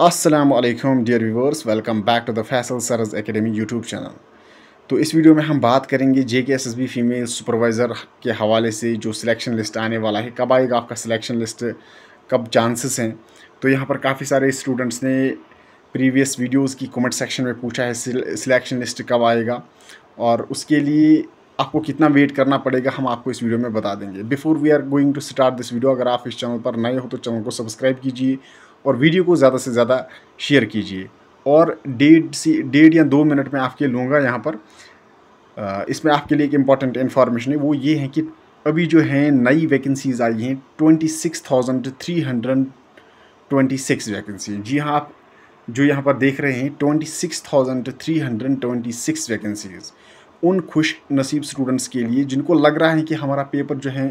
अस्सलाम वालेकुम dear viewers welcome back to the Faisal Saraj academy YouTube channel तो इस वीडियो में हम बात करेंगे J K S S B female supervisor के हवाले से जो सिलेक्शन लिस्ट आने वाला है कब आएगा आपका सिलेक्शन लिस्ट कब चांसेस हैं तो यहाँ पर काफ़ी सारे स्टूडेंट्स ने प्रीवियस वीडियोस की कमेंट सेक्शन में पूछा है सिलेक्शन लिस्ट कब आएगा और उसके लिए आपको कितना वेट करना पड़ेगा हम आपको इस वीडियो में बता देंगे before we are going to start this video अगर आप इस चैनल पर नए हो तो चैनल को सब्सक्राइब कीजिए और वीडियो को ज़्यादा से ज़्यादा शेयर कीजिए और डेढ़ सी डेढ़ या दो मिनट में आपके लूँगा यहाँ पर इसमें आपके लिए एक इम्पॉर्टेंट इन्फॉर्मेशन है वो ये है कि अभी जो है नई वैकेंसीज़ आई हैं twenty six thousand three hundred twenty six vacancy जी हाँ आप जो यहाँ पर देख रहे हैं twenty six thousand three hundred twenty six vacancies उन खुश नसीब स्टूडेंट्स के लिए जिनको लग रहा है कि हमारा पेपर जो है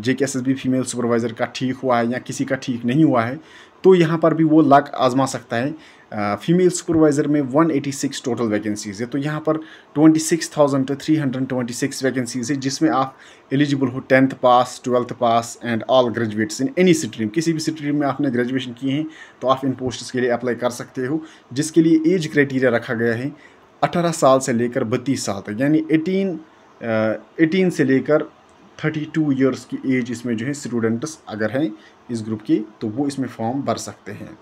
J K S S B female supervisor का ठीक हुआ है या किसी का ठीक नहीं हुआ है तो यहाँ पर भी वो लक आजमा सकता है फीमेल सुपरवाइज़र में 186 टोटल वैकेंसीज़ है तो यहाँ पर 26,326 वैकेंसीज़ है जिसमें आप एलिजिबल हो tenth pass twelfth pass and all graduates in any stream किसी भी स्ट्रीम में आपने ग्रेजुएशन किए हैं तो आप इन पोस्ट्स के लिए अप्लाई कर सकते हो जिसके लिए एज क्राइटीरिया रखा गया है अठारह साल से लेकर बत्तीस साल तक यानी एटीन एटीन से लेकर थर्टी टू ईयर्स की एज इसमें जो है स्टूडेंट्स अगर हैं इस ग्रुप के तो वो इसमें फॉर्म भर सकते हैं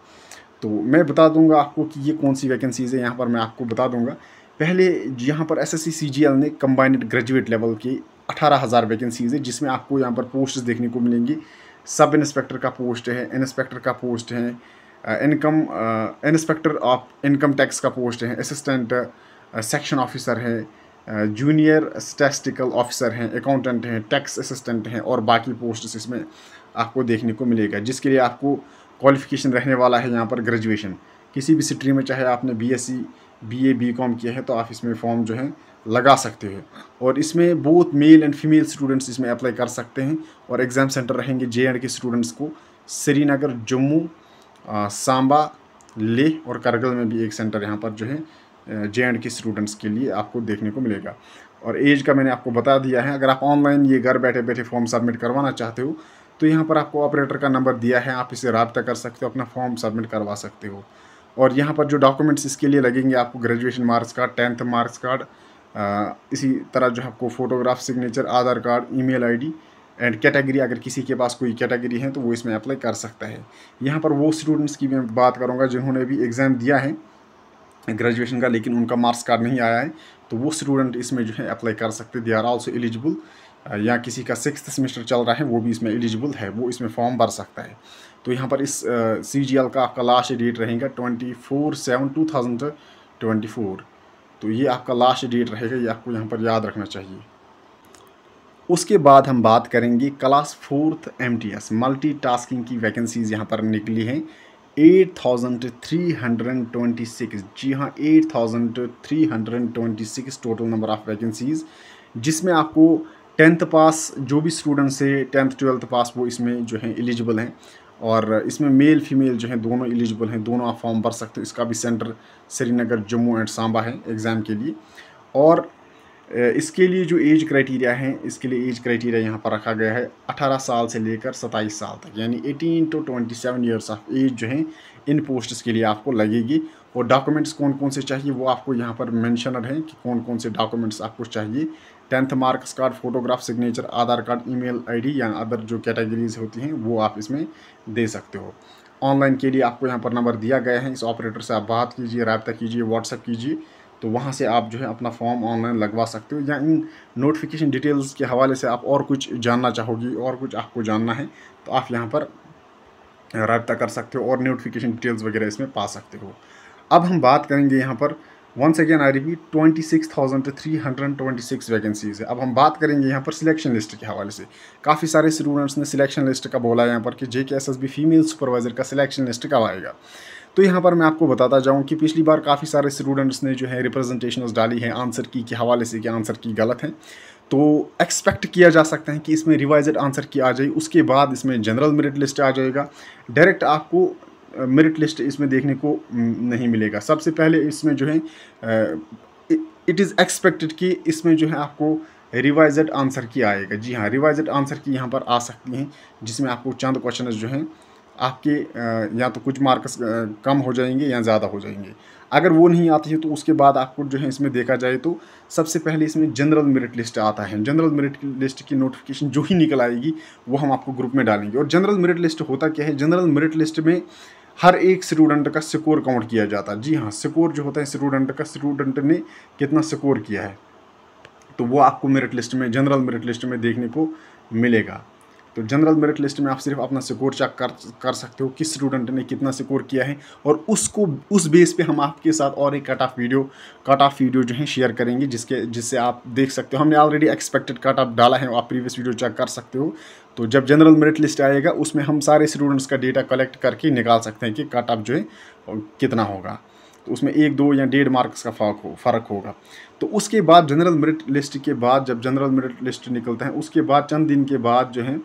तो मैं बता दूंगा आपको कि ये कौन सी वैकेंसीज़ है यहाँ पर मैं आपको बता दूंगा पहले यहाँ पर एस एस ने कम्बाइंड ग्रेजुएट लेवल की अठारह हज़ार वैकेंसीज़ है जिसमें आपको यहाँ पर पोस्ट देखने को मिलेंगी सब इंस्पेक्टर का पोस्ट है इंस्पेक्टर का पोस्ट है income inspector of income tax का पोस्ट है असिस्टेंट सेक्शन ऑफिसर है जूनियर स्टैटिस्टिकल ऑफिसर हैं अकाउंटेंट हैं टैक्स असिस्टेंट हैं और बाकी पोस्ट्स इसमें आपको देखने को मिलेगा जिसके लिए आपको क्वालिफिकेशन रहने वाला है यहाँ पर ग्रेजुएशन किसी भी स्ट्रीम में चाहे आपने B S C B A B com किया है तो आप इसमें फॉर्म जो है लगा सकते हो और इसमें बहुत मेल एंड फीमेल स्टूडेंट्स इसमें अप्लाई कर सकते हैं और एग्ज़ाम सेंटर रहेंगे जे एंड के स्टूडेंट्स को श्रीनगर जम्मू सांबा लेह और करगल में भी एक सेंटर यहाँ पर जो है जे एंड के स्टूडेंट्स के लिए आपको देखने को मिलेगा और एज का मैंने आपको बता दिया है अगर आप ऑनलाइन ये घर बैठे बैठे फॉर्म सबमिट करवाना चाहते हो तो यहाँ पर आपको ऑपरेटर का नंबर दिया है आप इसे रबता कर सकते हो अपना फॉर्म सबमिट करवा सकते हो और यहाँ पर जो डॉक्यूमेंट्स इसके लिए लगेंगे आपको graduation marks card tenth marks card इसी तरह जो आपको photograph signature Aadhaar card email and category अगर किसी के पास कोई कैटेगरी है तो वो इसमें अप्लाई कर सकता है यहाँ पर वो स्टूडेंट्स की मैं बात करूँगा जिन्होंने भी एग्ज़ाम दिया है ग्रेजुएशन का लेकिन उनका मार्क्स कार्ड नहीं आया है तो वो स्टूडेंट इसमें जो है अप्लाई कर सकते दे आर ऑल्सो एलिजिबल या किसी का सिक्स सेमेस्टर चल रहा है वो भी इसमें एलिजिबल है वो इसमें फॉर्म भर सकता है तो यहाँ पर इस सी जी एल का आपका लास्ट डेट रहेगा twenty four seven two thousand twenty four तो ये आपका लास्ट डेट रहेगा ये आपको यहाँ पर याद रखना चाहिए उसके बाद हम बात करेंगे class fourth M T S multi tasking की वैकेंसीज़ यहाँ पर निकली हैं 8,326 जी हाँ 8,326 टोटल नंबर ऑफ़ वैकेंसीज़ जिसमें आपको टेंथ पास जो भी स्टूडेंट्स है टेंथ ट्वेल्थ पास वो इसमें जो है एलिजिबल हैं और इसमें मेल फीमेल जो है दोनों एलिजिबल हैं दोनों आप फॉर्म भर सकते हो इसका भी सेंटर श्रीनगर जम्मू एंड सांबा है एग्ज़ाम के लिए और इसके लिए जो एज क्राइटेरिया है इसके लिए एज क्राइटेरिया यहाँ पर रखा गया है 18 साल से लेकर 27 साल तक यानी 18 to 27 seven years of age जो है इन पोस्ट्स के लिए आपको लगेगी और डॉक्यूमेंट्स कौन कौन से चाहिए वो आपको यहाँ पर मैंशनड हैं कि कौन कौन से डॉक्यूमेंट्स आपको चाहिए tenth marks card photograph signature Aadhaar card email या अदर जो कैटेगरीज होती हैं वो आप इसमें दे सकते हो ऑनलाइन के लिए आपको यहाँ पर नंबर दिया गया है इस ऑपरेटर से आप बात कीजिए रबता कीजिए व्हाट्सअप कीजिए तो वहाँ से आप जो है अपना फॉर्म ऑनलाइन लगवा सकते हो या इन नोटिफिकेशन डिटेल्स के हवाले से आप और कुछ जानना चाहोगी और कुछ आपको जानना है तो आप यहाँ पर रबता कर सकते हो और नोटिफिकेशन डिटेल्स वगैरह इसमें पा सकते हो अब हम बात करेंगे यहाँ पर once again I repeat twenty six thousand three hundred twenty six vacancies है अब हम बात करेंगे यहाँ पर सिलेक्शन लिस्ट के हवाले से काफ़ी सारे स्टूडेंट्स ने सिलेक्शन लिस्ट का बोला है यहाँ पर कि J K S S B female supervisor का सिलेक्शन लिस्ट कब आएगा तो यहाँ पर मैं आपको बताता जाऊँ कि पिछली बार काफ़ी सारे स्टूडेंट्स ने जो है रिप्रेजेंटेशन डाली हैं आंसर की के हवाले से कि आंसर की गलत है तो एक्सपेक्ट किया जा सकता है कि इसमें रिवाइज आंसर की आ जाए उसके बाद इसमें जनरल मेरिट लिस्ट आ जाएगा डायरेक्ट आपको मेरिट लिस्ट इसमें देखने को नहीं मिलेगा सबसे पहले इसमें जो है इट इज़ एक्सपेक्टेड कि इसमें जो है आपको रिवाइज आंसर की आएगा जी हाँ रिवाइज आंसर की यहाँ पर आ सकती हैं जिसमें आपको चंद क्वेश्चन जो हैं आपके या तो कुछ मार्क्स कम हो जाएंगे या ज़्यादा हो जाएंगे अगर वो नहीं आती है तो उसके बाद आपको जो है इसमें देखा जाए तो सबसे पहले इसमें जनरल मेरिट लिस्ट आता है जनरल मेरिट लिस्ट की नोटिफिकेशन जो ही निकल आएगी वो हम आपको ग्रुप में डालेंगे और जनरल मेरिट लिस्ट होता क्या है जनरल मेरिट लिस्ट में हर एक स्टूडेंट का स्कोर काउंट किया जाता है जी हाँ स्कोर जो होता है स्टूडेंट का स्टूडेंट ने कितना स्कोर किया है तो वो आपको मेरिट लिस्ट में जनरल मेरिट लिस्ट में देखने को मिलेगा तो जनरल मेरिट लिस्ट में आप सिर्फ अपना स्कोर चेक कर कर सकते हो किस स्टूडेंट ने कितना स्कोर किया है और उसको उस बेस पे हम आपके साथ और एक cut off video cut off video जो है शेयर करेंगे जिसके जिससे आप देख सकते हो हमने ऑलरेडी एक्सपेक्टेड कट ऑफ डाला है आप प्रीवियस वीडियो चेक कर सकते हो तो जब जनरल मेरिट लिस्ट आएगा उसमें हम सारे स्टूडेंट्स का डेटा कलेक्ट करके निकाल सकते हैं कि कट ऑफ जो है कितना होगा तो उसमें एक दो या डेढ़ मार्क्स का फर्क हो फ़र्क होगा तो उसके बाद जनरल मेरिट लिस्ट के बाद जब जनरल मेरिट लिस्ट निकलता है उसके बाद चंद दिन के बाद जो है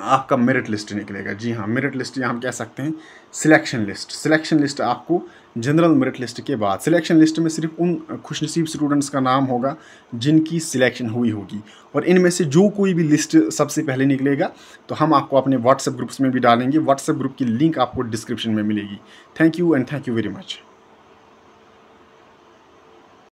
आपका मेरिट लिस्ट निकलेगा जी हाँ मेरिट लिस्ट या हम कह सकते हैं सिलेक्शन लिस्ट सिलेक्शन लिस्ट आपको जनरल मेरिट लिस्ट के बाद सिलेक्शन लिस्ट में सिर्फ उन खुशनसीब स्टूडेंट्स का नाम होगा जिनकी सिलेक्शन हुई होगी और इनमें से जो कोई भी लिस्ट सबसे पहले निकलेगा तो हम आपको अपने व्हाट्सएप ग्रुप्स में भी डालेंगे व्हाट्सएप ग्रुप की लिंक आपको डिस्क्रिप्शन में मिलेगी thank you and thank you very much